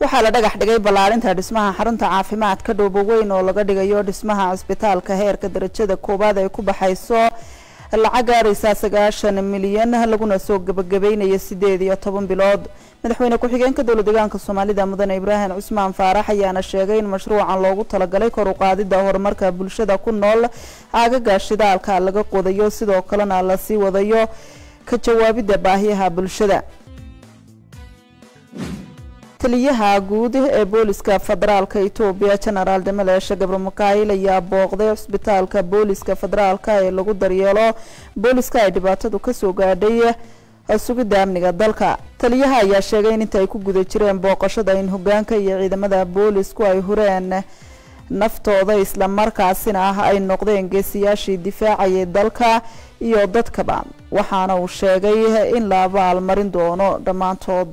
waxaa la dhagax dhigay ballaarinta dhismaha xarunta caafimaadka dhoobo weyn oo laga dhigayo dhismaha cusbitaalka heerka darajada koowaad ay ku baxayso lacag gaaraysa sagaashan milyan laguna soo gabagabeynayo sideed iyo toban bilood madaxweyne ku-xigeenka dowla deegaanka soomaalida mudane ibraahim cusmaan faarax ayaana sheegay in mashruucan loogu talagalay kor u horumarka bulshada ku nool aagaga shidaalka laga qodayo sidoo kalena la sii wadayo ka jawaabidda baahiyaha bulshada taliyaha guud ee booliska federaalka itoobiya jenaraal demaleeshe gabro makaayil ayaa booqday cusbitaalka booliska federaalka ee lagu daryeelo booliska ay dhibaatadu kasoo gaadhay sugidda amniga dalka taliyaha ayaa sheegay in inta ay ku guda jireen booqashada in hogaanka iyo ciidamada boolisku ay hureen naftooda islamarkaasina ah ay noqdeen geesiyaashii difaacayay dalka iyo dadkaba waxaana uu sheegay in la abaalmarin doono dhammaantood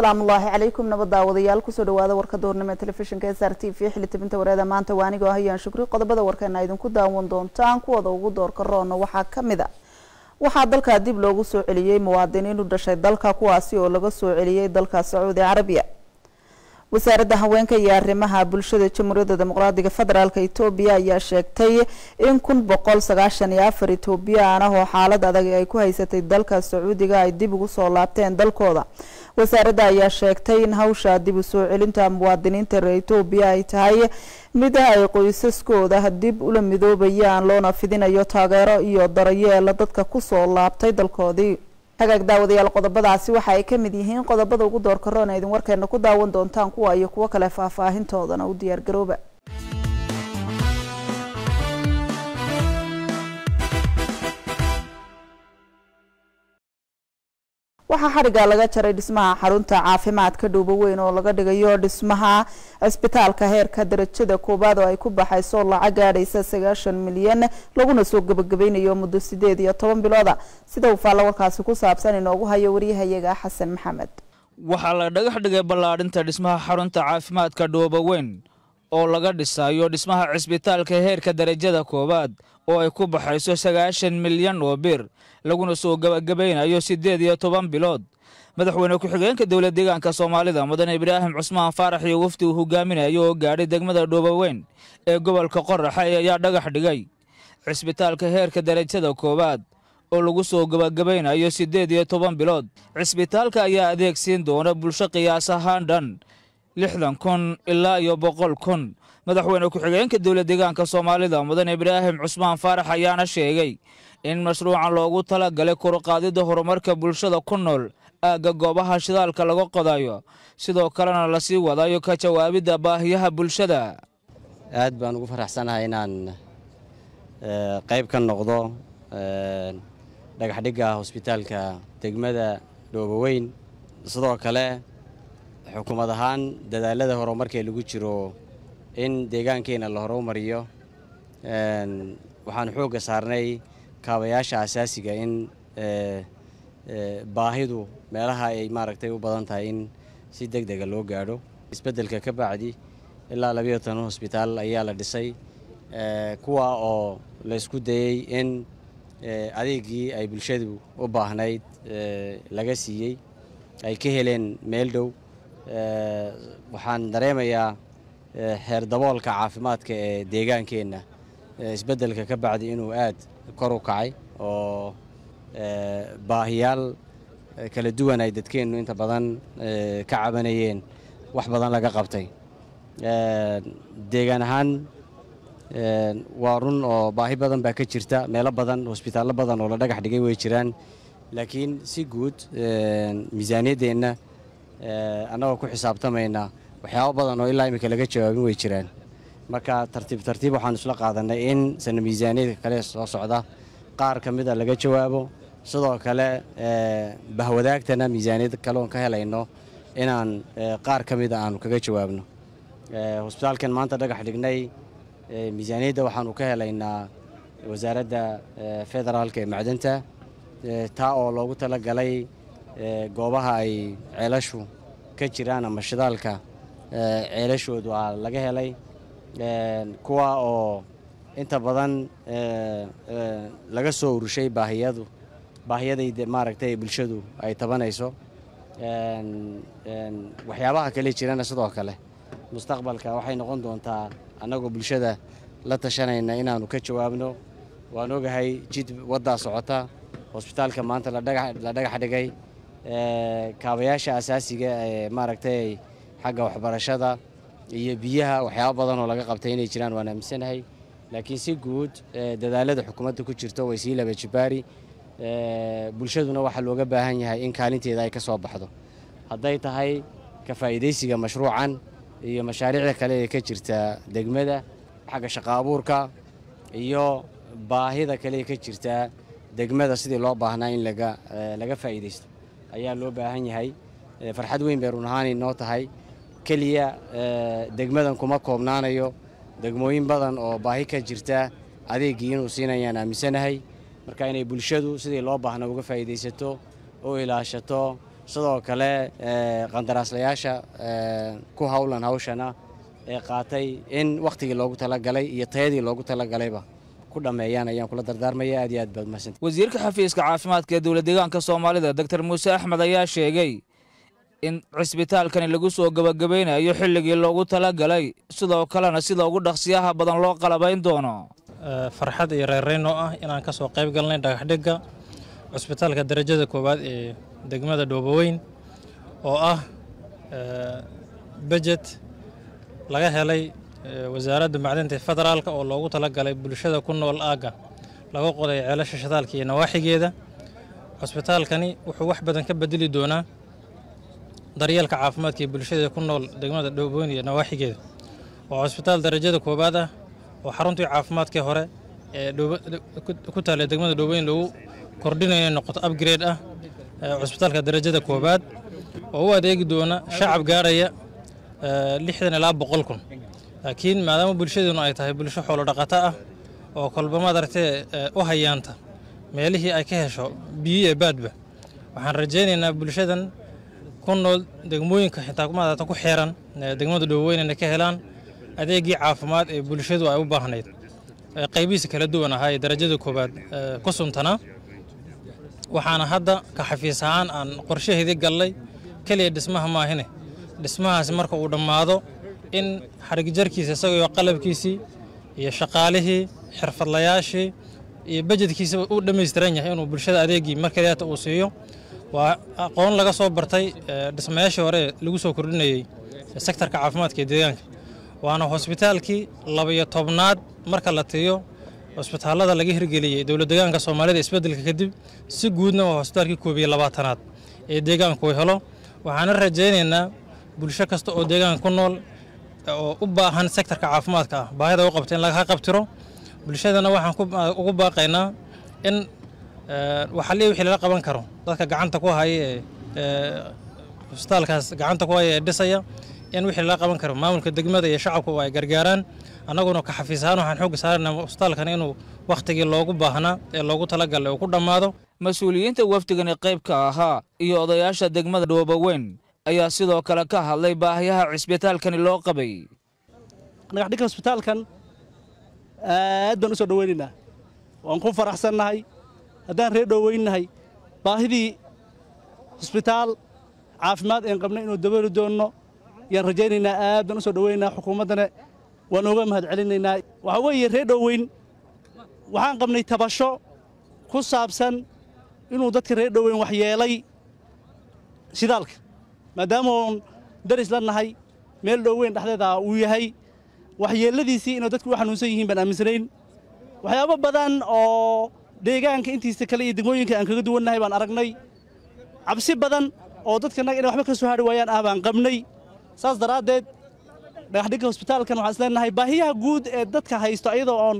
asalaamu ullaahi calaykum nabad daawadayaal kusoo dhawaada warka doornimo ee telefishinka s r t v xili wareeda maanta waa anigoo hayaan shukri qodobada warkeena idinku daawan doontaan kuwooda ugu doorka roona waxaa ka mid a waxaa dalkaa dib loogu soo celiyey muwaadiniin u dhashay dalka kuwaasi oo laga soo celiyey dalka sacuudi carabiya wasaaradda haweenka iyo arrimaha bulshada jamhuuriyadda dimuqraadiga federaalk etoobiya ayaa sheegtay in kun boqol sagaashan iyo afar etoobiyaan oo xaalad adag ay ku haysatay dalka sacuudiga ay dib ugu soo laabteen dalkooda wasaaradda ayaa sheegtay in hawsha dib u soo celinta muwaadiniinta reer etoobiya ay tahay mid ay qoysaskooda dib ula midoobayaan loona fidinayo taageero iyo daryeela dadka kusoo laabtay dalkoodii hagaag daawadayaal qodobadaasi waxa ay ka mid yihiin qodobada ugu doorkaroona idin warkeena ku daawan doontaan kuwa iyo kuwo kale faahfaahintoodana u diyaargarooba waxaa xadhiga laga jaray dhismaha xarunta caafimaadka dhuubo weyn oo laga dhigayo dhismaha cisbitaalka heerka darajada koowaad oo ay ku baxayso lacag gaadhaysa sagaashan milyan laguna soo gabagabeynayo muddo sideed iyo toban bilooda sida uu faallo warkaasi ku saabsan inoogu hayo waryahayaga xasan maxamed waxaa la dhagax dhigay ballaadhinta dhismaha xarunta caafimaadka dhuubo oo laga dhisayo dhismaha cisbitaalka heerka darajada koowaad oo ay ku baxayso sagaashan milyan oo bir laguna soo gabagabaynayo siddeed iyo toban bilood madaxweyne ku-xigeenka dowla deegaanka soomaalida mudane ibraahim cusmaan faarax iyo wafdi uu hogaaminayo oo gaadhay degmada dhoobaweyn ee gobolka qoraxay ayaa dhagax dhigay cisbitaalka heerka darajada koowaad oo lagu soo gabagabaynayo siddeed iyo toban bilood cisbitaalka ayaa adeegsiin doona bulsho qiyaas ahaan dhan lixdan kun ilaa iyo boqol kun madaxweyne ku-xigeenka dowla deegaanka soomaalida mudane ibraahim cusmaan faarax ayaana sheegay in mashruucan loogu tala galay koruqaadida horumarka bulshada ku nool aagga goobaha shidaalka laga qodayo sidoo kalena lasii wadayo ka jawaabidda baahiyaha bulshada aad baan ugu faraxsanahay inaan eh, qayb ka noqdo eh, dhagaxdhigga hosbitaalka degmada dhooboweyn sidoo kale xukuumad ahaan dadaalada horumarkee lagu jiro in deegaankeena la horumariyo waxaan xoogga saarnay kaabayaasha asaasiga in eh, eh, baahidu meelaha ay maaragtay u badan tahay in si deg dega loo gaadho isbeddelka ka bacdi ilaa labiyo tan hosbitaal ayaa la dhisay eh, kuwa oo laysku isku dayey in adeegii ay bulshadu u baahnayd laga siiyey ay ka heleen meel dhow Eh, waxaan dareemayaa eh, heer daboolka caafimaadka ee deegaankeenna eh, isbeddelka ka bacdi inuu aad kor u kacay oo baahiyaal kala duwan ay dadkeennu inta badan ka cabanayeen wax badan laga qabtay deegaan ahaan waa run oo baahi badan baa ka jirta meelo badan hosbitaallo badan oo la dhagax dhigay way jiraan laakiin si guud miisaaniyaddeenna Eh, annagoo ku xisaabtamaynaa waxyaabo badan oo ilaa iminka laga jawaabin way jiraan marka tartiib tartiib waxaan isla qaadanay in sana miisaaniyadka kale soo socda qaar ka mida laga jawaabo sidoo kale eh, bahwadaagtana miisaaniyad kaleoon ka helayno inaan eh, qaar ka mida aanu kaga jawaabno hosbitaalkan maanta dhagax dhignay miisaaniyadda waxaanu ka helaynaa wasaaradda federaalka ee macdanta taa oo loogu tala galay goobaha ay ceelashu ka jiraan ama shidaalka ceelashoodu aa laga helay kuwa oo inta badan laga soo urushay baahiyadu baahiyadayda maaragtay bulshadu ay tabanayso waxyaabaha kale jirana sidoo kale mustaqbalka waxay noqon doontaa annagoo bulshada la tashanayna inaanu ka jawaabno waan ogahay jid waddaa socota hosbitaalka maanta la dhagax dhigay kaabayaasha asaasiga ah ee maaragtay xagga waxbarashada iyo biyaha waxyaaba badan oo laga qabtay inay jiraan waan aaminsanahay laakiin si guud dadaalada xukuumadda ku jirto way sii laba jibaari bulshaduna waxaa looga baahan yahay in kaalinteeda ay ka soo baxdo hadday tahay ka faa'iidaysiga mashruucan iyo mashaariicda kale ee ka jirta degmada xagga shaqo abuurka iyo baahida kale ee ka jirta degmada sidii loo baahnaa in laga faa'iidaysto ayaa loo baahan yahay eh, farxad weyn bay run ahaanay noo tahay keliya eh, degmadan kuma koobnaanayo degmooyin badan oo baahi ka jirta adeeggii inuu siinayaan aaminsanahay marka inay bulshadu sidii loo baahna uga faa'iidaysato u ilaashato sidoo kale eh, qandaraaslayaasha ku hawlan hawshana ee qaatay in wakhtigii loogu talagalay iyo tayadii loogu talagalayba ku dhammeeyaan ayaan kula dardaarmaya aad iyo aad baad mahadsanti wasiirka xafiiska caafimaadka ee dowlad deegaanka soomaalida doctor muuse axmed ayaa sheegay in cisbitaalkani lagu soo gabagabaynayo xilligii loogu talagalay sidoo kalena sida ugu dhaqsiyaha badan loo qalabayn doono farxad iyo reerreyn oo ah inaan ka soo qayb galnay dhagaxdhigga cusbitaalka darajada koowaad ee degmada dhoobaweyn oo ah bejet laga helay wasaaradda macdinta federaalk oo loogu talagalay bulshada ku nool aaga laga qoday ceelasha shidaalka iyo nawaaxigeeda cusbitaalkani wuxuu wax badan ka bedeli doonaa daryeelka caafimaadka iyo bulshada ku nool degmada dhowboyn iyo nawaaxigeeda waa cusbitaal darajada koowaad ah oo xaruntii caafimaadkii hore ee ku taallay degmada dhowboyn lagu kordhinaya noqoto upgrade ah cusbitaalka darajada koowaad oo u adeegi doona shacab gaaraya lixdan ilaa boqol kun laakiin maadaama bulshadeenu ay tahay bulsho xoolodhaqato ah oo kolba maadaragtee eh, u hayaanta meelihii ay ka hesho biyo iyo baadba waxaan rajaynaynaa bulshadan ku nool degmooyinka xitaa maadata ku xeeran eh, degmada dhoweyn inay ka helaan adeegii caafimaad ee bulshadu ay u baahnayd eh, qaybihiisa kala duwan ahaa ee darajada koowaad ku suntanaa waxaana hadda ka xafiis ahaan aan qorshaheedii gallay keliya dhismaha maahine dhismahaasi marka uu dhammaado in xarigjarkiisa jarkiisa qalabkiisii iyo shaqaalihii xirfadlayaashii iyo bajedkiisaba uu dhammaystiran yahay inuu bulshada adeegii markaleeta uu siiyo waa aqoon laga soo bartay eh, dhismayaashii hore lagu soo kordhinayey sektarka caafimaadka ee deegaanka waana hosbitaalkii labayo tobnaad marka la tiyo cusbitaallada laga hirgeliyey dowladdeegaanka soomaalida isbeddelka kadib si guudna waa hosbitaalkii koobiyo labaatanaad ee deegaanku helo waxaana rajaynaynaa bulsho kasta oo deegaanka ku nool oo u baahan sektarka caafimaadka ah baahida u qabta in laga qabtiro bulshadana waxaan ah, ugu baaqaynaa in eh, waxaaliya wixii lala qaban karo dadka gacanta ku haya ee husbitaalkaas eh, gacanta ku haya ee dhisaya in wixii lala qaban karo maamulka degmada iyo shacabku ay gargaaraan annaguna ka xafiisahaan waxaan xooga saarana husbitaalkana inuu wakhtigii loogu baahnaa ee loogu talagalay uu ku dhammaado mas-uuliyiinta wafdigani qaybka ahaa iyo odayaasha degmada dhoobaweyn ayaa sidoo kale ka hadlay baahiyaha cisbitaalkani loo qabay dhagaxdhigka cisbitaalkan aad baan u soo dhoweynaynaa waan ku faraxsannahay haddaan reer dhoweynnahay baahidii cisbitaal caafimaad aan qabnay inuu dabooli doonno yaan rajaynaynaa aad baan u soo dhoweynaynaa xukuumaddana waan uga mahadcelinaynaa waxaa weeye reer dhoweyn waxaan qabnay tabasho ku saabsan inuu dadka reer dhoweyn waxyeelay shidaalka maadaamaoon daris la nahay meel dhoweyn dhexdeeda uu yahay waxyeeladiisii inuu dadku u xanuunsan yihiin baan aaminsanayn waxyaabo badan oo deegaanka intiisa kale iyo degmooyinka aan kaga duwannahay baan aragnay cabsi badan oo dadka naga inay waxba ka soo hadhi waayaan ah baan qabnay saas daraaddeed dhagaxdhigga hosbitaalkan waxaan isleenahay baahiyaha guud ee dadka haysto ayadoo oon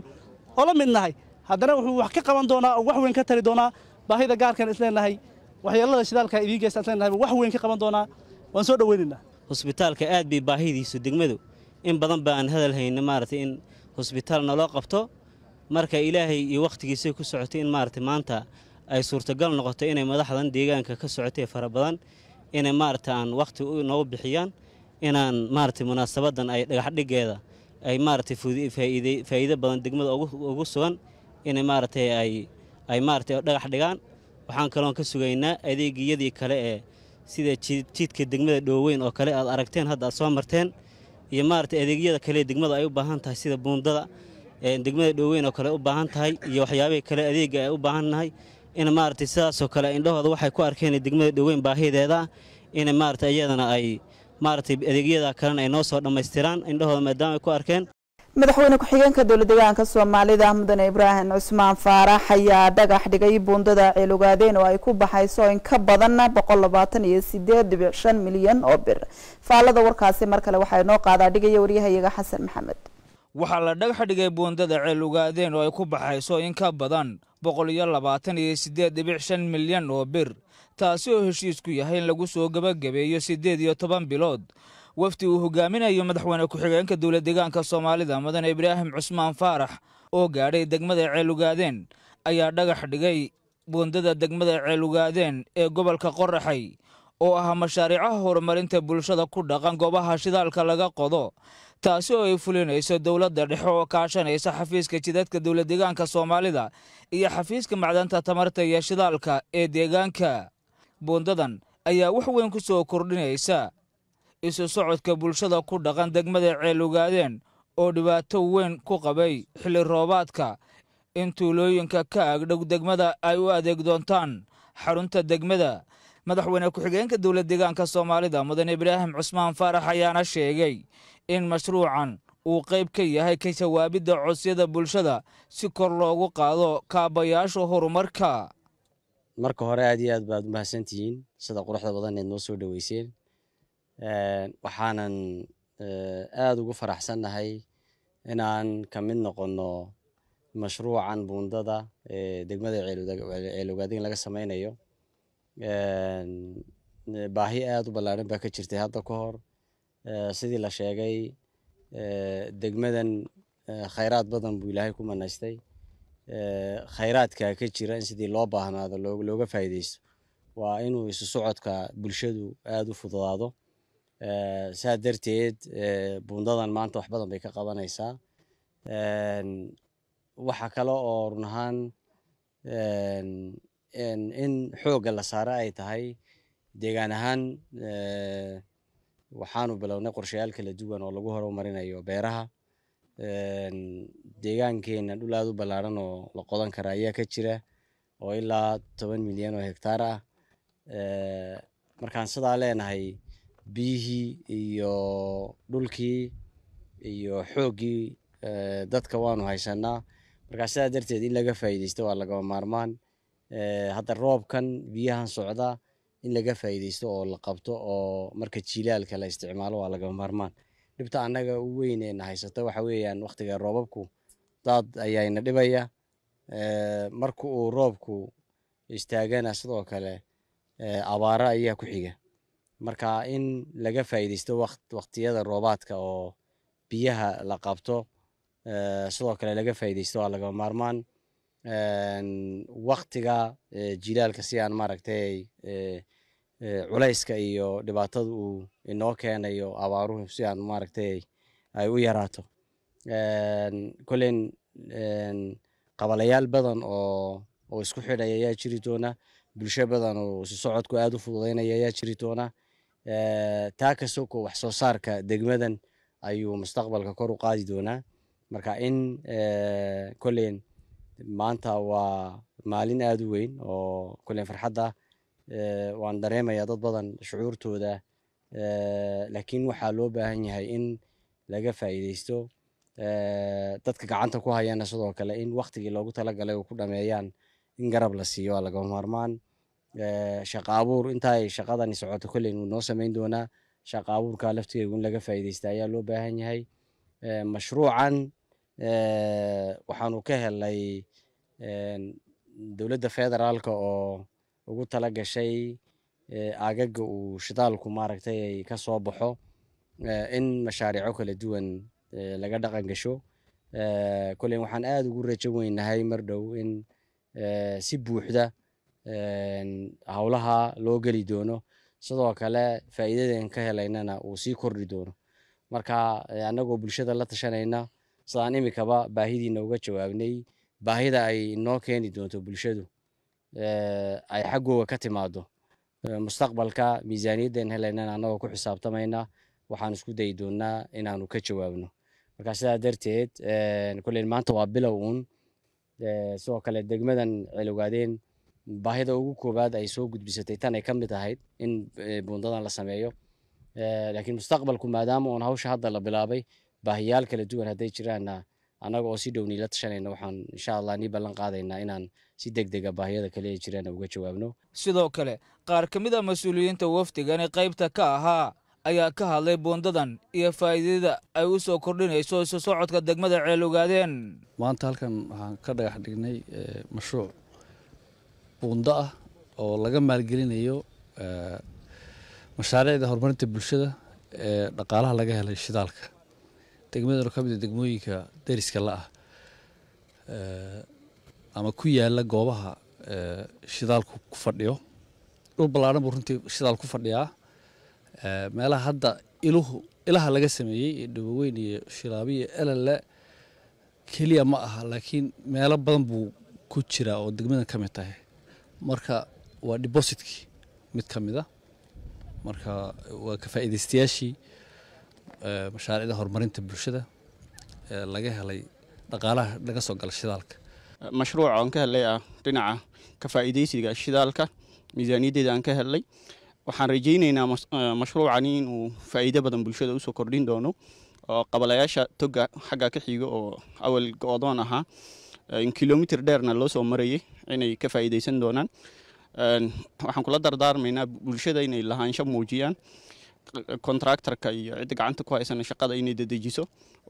ola mid nahay haddana wuxuu wax ka qaban doonaa oo wax weyn ka tari doonaa baahida gaarkan isleenahay waxyeelada shidaalka idiin geystaan wax weyn ka qaban doonaa waan soo dhaweynaynaa hosbitaalka aad bay baahidiisu degmadu in badan baan hadal hayna maaragtay in hosbitaal naloo qabto marka ilaahay iyo wakhtigiisay ku socotay in maaragtay maanta ay suurtagal noqoto inay madaxdan deegaanka ka socotay fara badan inay maaragta aan wakhti noogu bixiyaan inaan maaragtay munaasabadan ay dhagaxdhigeeda ay maaragtay faa'iido badan degmada ugu sugan inay maaragtay ay maaragtay dhagax dhigaan waxaan kaloon ka sugaynaa adeegiyadii kale ee sida jiidka degmada dhooweyn oo kale aad aragteen hadda aad soo marteen iyo maaragtay adeegyada kale degmada ay u baahan tahay sida buundada degmada dhooweyn oo kale u baahan tahay iyo waxyaabihii kale adeega ay u baahannahay in maaragtay sidaasoo kale indhahooda waxay ku arkeen degmada dhooweyn baahideeda in maaragtay iyadana ay maaragtay adeegyada kalena ay noo soo dhammaystiraan indhahooda maadaama ay ku arkeen madaxweyne ku-xigeenka dowla deegaanka soomaalida mudane ibraahim cusmaan faarax ayaa dhagax dhigay buundada ogaadeen oo ay ku baxayso in ka badan boqol labaatan iyo sideed dhibic shan milyan oo bir faallada warkaasi mar kale waxaa inoo qaadaa dhigaya waryahayaga xasan maxamed waxaa la dhagax dhigay buundada ceelogaadeyn oo ay ku baxayso in ka badan boqol iyo labaatan iyo sideed dhibic shan milyan oo bir taasi oo heshiisku yahay in lagu soo gabagabeeyo sideed iyo toban bilood wafdi uu hogaaminayo madaxweyne ku-xigeenka dowla deegaanka soomaalida mudane ibraahim cusmaan faarax oo gaadhay degmada ceelugaadeen ayaa dhagax dhigay buundada degmada ceelugaadeen ee gobolka qoraxay oo ah mashaariicaha horumarinta bulshada ku dhaqan goobaha shidaalka laga qodo taasi oo ay fulinayso dowladda dhexe oo kaashanaysa xafiiska jidadka dowla deegaanka soomaalida iyo xafiiska macdanta tamarta iyo shidaalka ee deegaanka buundadan ayaa wax weyn ku soo kordhinaysa isu socodka bulshada ku dhaqan degmada ceel ogaadeen oo dhibaato weyn ku qabay xilli roobaadka in tuulooyinka ka agdhow degmada ay u adeeg doontaan xarunta degmada madaxweyne ku-xigeenka dowla deegaanka soomaalida mudane ibraahim cusmaan faarax ayaana sheegay in mashruucan uu qayb ka yahay ka jawaabidda codsiyada bulshada si kor loogu qaado kaabayaasha horumarka marka hore aad iyo aad baad u mahadsantihiin sida quruxda badan eed noo soo dhoweyseen waxaanan aada ugu faraxsannahay inaan ka mid noqonno mashruucan buundada ee degmada ceelogaadin laga samaynayo baahi aad u ballaaran baa ka jirtay hadda ka hor sidii la sheegay degmadan khayraad badan buu ilaahay ku manaystay khayraadkaa ka jira in sidii loo baahnaado looga faa'iidaysto waa inuu isu socodka bulshadu aada u fududaado saa darteed bundadan maanta wax badan bay ka qabanaysaa waxaa kale oo run ahaan in xoogga la saaro ay tahay deegaan ahaan waxaanu bilownay qorshayaal kala duwan oo lagu horumarinayo beeraha deegaankeena dhul aad u ballaaran oo la qodan kara ayaa ka jira oo ilaa toban milyan oo hektaar ah markaan sidaa leenahay biyihii iyo dhulkii iyo xooggii eh, dadka waanu haysanaa markaa sidaa darteed in laga faa'idaysto waa lagaba maarmaan eh, hadda roobkan biyahan socda in laga faa'idaysto oo la qabto oo marka jilaalka la isticmaalo waa lagaba maarmaan dhibta annaga u weyn eena haysata waxa weeyaan waqtiga roobabku daad ayaayna dhibaya eh, marka uu roobku istaagana sidoo kale abaara ayaa ku xiga marka in laga faa'iidaysto waqtiyada roobaadka oo biyaha la qabto eh, sidoo kale laga faa'iidaysto waa laga maarmaan eh, waqtiga eh, jilaalka si aan maaragtay culayska iyo dhibaatada uu inoo keenayo abaaruhu si aan maaragtay ay u yaraato kolen qabalayaal badan oo isku xidhaya ayaa jiri doona bulsho badan oo isu socodku aada u fududaynaya ayaa jiri doona Eh, taa ka soko wax soo saarka degmadan ayuu mustaqbalka kor u qaadi doonaa marka in eh, kollen maanta waa maalin aada u weyn oo kollen farxadda ah. eh, waan dareemayaa dad badan shucuurtooda laakiin waxaa loo baahan yahay in laga faa'iidaysto dadka gacanta ku hayana sidoo kale in waqtigii loogu talagalay oo ku dhameeyaan in garab la siiyo waa lagama maarmaan Eh, shaqa abuur intaay shaqadani socoto kolley wuu noo sameyn doonaa shaqa abuurka laftigeegu in laga faa'iideysta ayaa loo baahan yahay eh, mashruucan eh, waxaanu ka helay dowladda federaalka oo ugu tala gashay agaga uu shidaalku maaragtay ay ka soo baxo in mashaariico kala duwan laga dhaqan gasho kolley waxaan aada ugu rajo weynahay mar dhow in si buuxda howlaha loo geli doono sidoo kale faa'iidadayn ka helaynana uu sii kordhi doono marka annagoo bulshada la tashanayna sidaan imikaba baahidiina uga jawaabnay baahida ay noo keeni doonto bulshadu ay xaggooga ka timaado mustaqbalka miisaaniyaddayn helaynana annagoo ku xisaabtamayna waxaan isku dayi doonaa inaanu ka jawaabno marka sidaa darteed kullen maanta waa bilow uun sidoo kale degmadan celogaaden baahida ugu koobaad ay soo gudbisatay tan ay ka mid ahayd in eh, buundadan la sameeyo eh, laakiin mustaqbalku maadaama uun hawsha hadda la bilaabay baahiyaal kala duwan hadday jiraanna annaga ah, oo si dhowniila tashanayna waxaan insha allah nii ballan qaadaynaa inaan si deg dega ah baahiyada kale ee jiraanna uga jawaabno sidoo kale qaar ka mid a ah mas-uuliyiinta wafdigani qaybta ka ahaa ayaa ka hadlay buundadan iyo faa'iidada ay u soo kordhinayso isu socodka degmada ceelogaadeen maanta halkan waxaan ka dhagax dhignay eh, mashruuc buundo ah oo laga maalgelinayo eh, mashaariicda horumarinta bulshada ee dhaqaalaha laga helay shidaalka degmadanu ka mid a degmooyinka deriska la-ah eh, ama ku yaala goobaha eh, shidaalku ku fadhiyo dhul ballaaran buu runtii shidaal ku fadhiyaa meelaha hadda iluhu ilaha laga sameeyey ee dhaboweyn iyo shilaabi iyo elale keliya ma aha laakiin meelo badan buu ku jiraa oo degmadan ka mid tahay marka waa debosit mid ka mida ah. marka waa ka faa'iidaystayaashii mashaariicda horumarinta bulshada ee laga helay dhaqaalaha laga soo gala shidaalka mashruuca aan ka helay ah dhinaca ka faa'iidaysiga shidaalka miisaaniyaddeeda aan ka helay waxaan rajaynaynaa mashruucani inuu faa'iido badan bulshada usoo kordhin doono oo qabalayaasha toga xagga ka xiga oo awal go-doon ahaa kilomitr dheerna loo soo marayay inay ka faa'iidaysan doonaan waxaan kula dardaarmaynaa bulshada inay lahaansho muujiyaan kontraktarka e, iyo cidda gacanta ku haysana shaqada inay dedejiso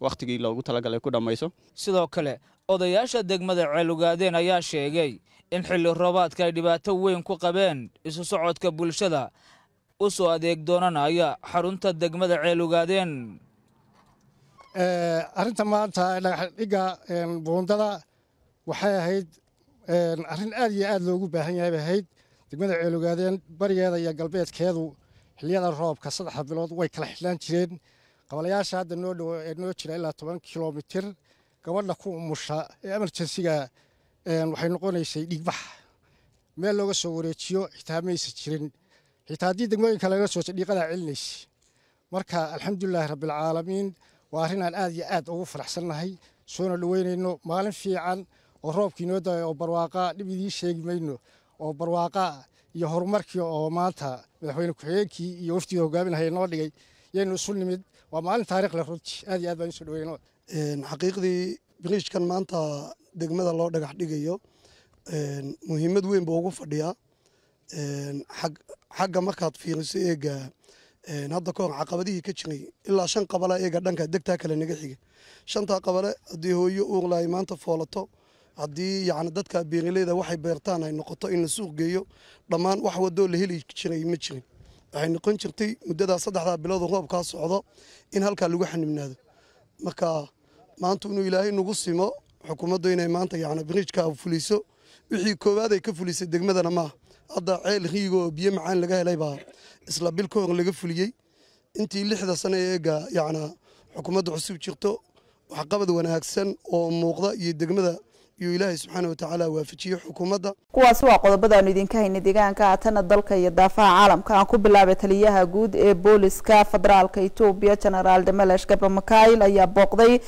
wakhtigii loogu talagalay ku dhammayso sidoo kale odayaasha degmada ceelugaadeen ayaa sheegay in xilli roobaadka ay dhibaato weyn ku qabeen isu socodka bulshada u soo adeeg doonanaya xarunta degmada ceelugaadeen arrinta maanta dhagaxdhiga buundada waxay ahayd arin aad iyo aad loogu baahan yahay bay ahayd degmada ceelugaadeen barigeeda iyo galbeedkeedu xiliyada roobka saddexa bilood way kala xidhnaan jireen qabalayaasha hadda noo dhow ee noo jira ilaa toban kilomitir gabadha ku umusha ee emerjensiga waxay noqonaysay dhigbax meel looga soo wareejiyo xitaa maysa jirin xitaa haddii degmooyinka laga soo sadhiiqadaa celinaysa marka alxamdulilaahi rabbialcaalamiin waa arrin aan aad iyo aad ugu faraxsannahay soona dhoweynayno maalin fiican oo roobkii noo oo barwaaqa dhib idiin sheegi mayno oo barwaaqa iyo horumarkii oo maanta madaxweyne ku-xigeenkii iyo waftiga hogaaminahaya noo dhigay yaynu isu nimid waa maalin taarikh leh runtii aad iyo aad baan usoo dhaweyno xaqiiqdii biniijkan maanta degmada loo dhagax dhigayo muhiimad weyn buu ugu fadhiyaa xagga markaad fiiriso eega hadda kahor caqabadihii ka jiray ilaa shan qabala eega dhanka degtaa kale naga xiga shantaa qabale haddii hooyo uurlaay maanta foolato haddii yani dadka beeraleyda waxay beertaan ay noqoto in la suuq geeyo dhammaan wax wadoo la heli jiray ma jirin waxay noqon jirtay muddadaa saddexdaa bilood oo roobkaa socdo in halkaa lagu xanibnaado marka maanta inuu ilaahay nagu simo xukuumaddu inay maanta yani biriijka fuliso wixii koowaad ay ka fulisay degmadana maaha hadda ceel riiga oo biyo macaan laga helay baa isla bil kahor laga fuliyey intii lixda sano ee eega yani xukuumadda cusub jirto waxqabad wanaagsan oo muuqda iyo degmada iyo ilaahay subxaana watacaala waafajiyo xukuumadda kuwaasi waa qodobadaanu idinka haynay deegaanka haatana dalka iyo daafaha caalamka aan ku bilaabay taliyaha guud ee booliska federaalka itoobiya jenaraal damalash gabra makail ayaa booqday